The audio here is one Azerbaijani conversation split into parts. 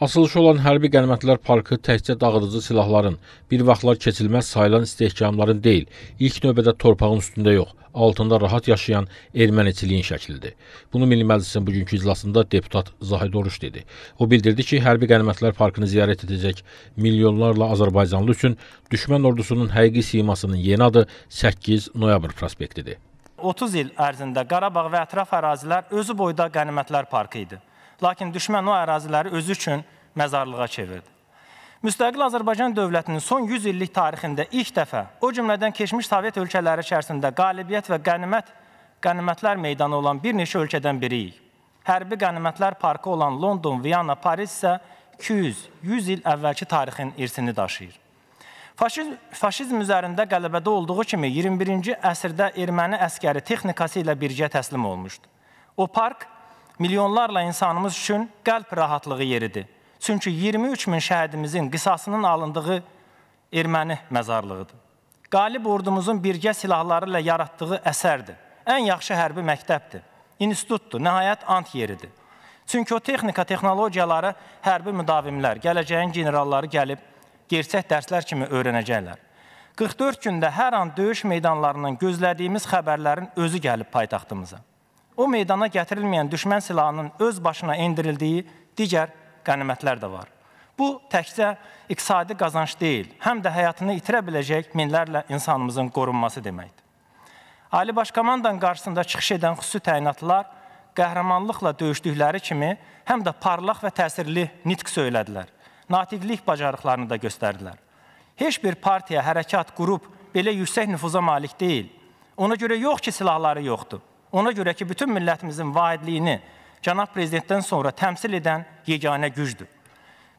Açılışı olan hərbi qənimətlər parkı təkcə dağıdıcı silahların, bir vaxtlar keçilməz sayılan istehkamların deyil, ilk növbədə torpağın üstündə yox, altında rahat yaşayan erməniçiliyin şəklidir. Bunu Milli Məclisin bugünkü iclasında deputat Zahid Oruç dedi. O bildirdi ki, hərbi qənimətlər parkını ziyarət edəcək milyonlarla azərbaycanlı üçün düşmən ordusunun həqiqi simasının yeni adı 8 noyabr prospektidir. 30 il ərzində Qarabağ və ətraf ərazilər özü boyda qənimətlər parkı idi. Lakin düşmən o əraziləri özü üçün məzarlığa çevirdi. Müstəqil Azərbaycan dövlətinin son 100 illik tarixində ilk dəfə, o cümlədən keçmiş Sovet ölkələri içərisində qalibiyyət və qənimət qənimətlər meydanı olan bir neçə ölkədən biriyik. Hərbi qənimətlər parkı olan London, Viyana, Paris isə 200-100 il əvvəlki tarixin irsini daşıyır. Faşizm, faşizm üzərində qələbədə olduğu kimi 21-ci əsrdə erməni əskəri texnikası ilə birgə təslim olmuşdu. O park milyonlarla insanımız üçün qəlb rahatlığı yeridir. Çünki 23 min şəhidimizin qisasının alındığı erməni məzarlığıdır. Qalib ordumuzun birgə silahları ilə yaratdığı əsərdir. Ən yaxşı hərbi məktəbdir, institutdur, nəhayət ant yeridir. Çünki o texnika, texnologiyaları hərbi müdavimlər, gələcəyin generalları gəlib gerçək dərslər kimi öyrənəcəklər. 44 gündə hər an döyüş meydanlarından gözlədiyimiz xəbərlərin özü gəlib paytaxtımıza o meydana gətirilməyən düşmən silahının öz başına endirildiyi digər qənimətlər də var. Bu təkcə iqtisadi qazanc deyil, həm də həyatını itirə biləcək minlərlə insanımızın qorunması deməkdir. Ali Baş Komandanın qarşısında çıxış edən xüsusi təyinatlılar qəhrəmanlıqla döyüşdükləri kimi həm də parlaq və təsirli nitq söylədilər. Natiqlik bacarıqlarını da göstərdilər. Heç bir partiya, hərəkat, qrup belə yüksək nüfuza malik deyil. Ona görə yox ki, silahları yoxdur. Ona görə ki, bütün millətimizin vaidliyini cənab prezidentdən sonra təmsil edən yeganə gücdür.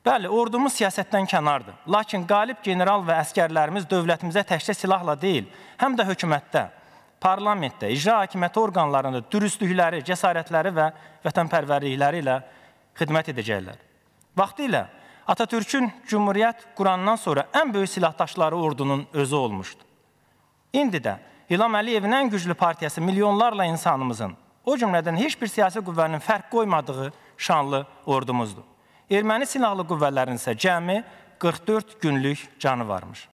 Bəli, ordumuz siyasətdən kənardır. Lakin qalib general və əskərlərimiz dövlətimizə təkcə silahla deyil, həm də hökumətdə, parlamentdə, icra hakimiyyəti orqanlarında dürüstlükləri, cəsarətləri və vətənpərvərlikləri ilə xidmət edəcəklər. Vaxtilə Atatürkün Cümhuriyyət qurandan sonra ən böyük silahdaşları ordunun özü olmuşdu. İndi də İlham Əliyevin ən güclü partiyası milyonlarla insanımızın, o cümlədən heç bir siyasi qüvvənin fərq qoymadığı şanlı ordumuzdur. Erməni silahlı qüvvələrin isə cəmi 44 günlük canı varmış.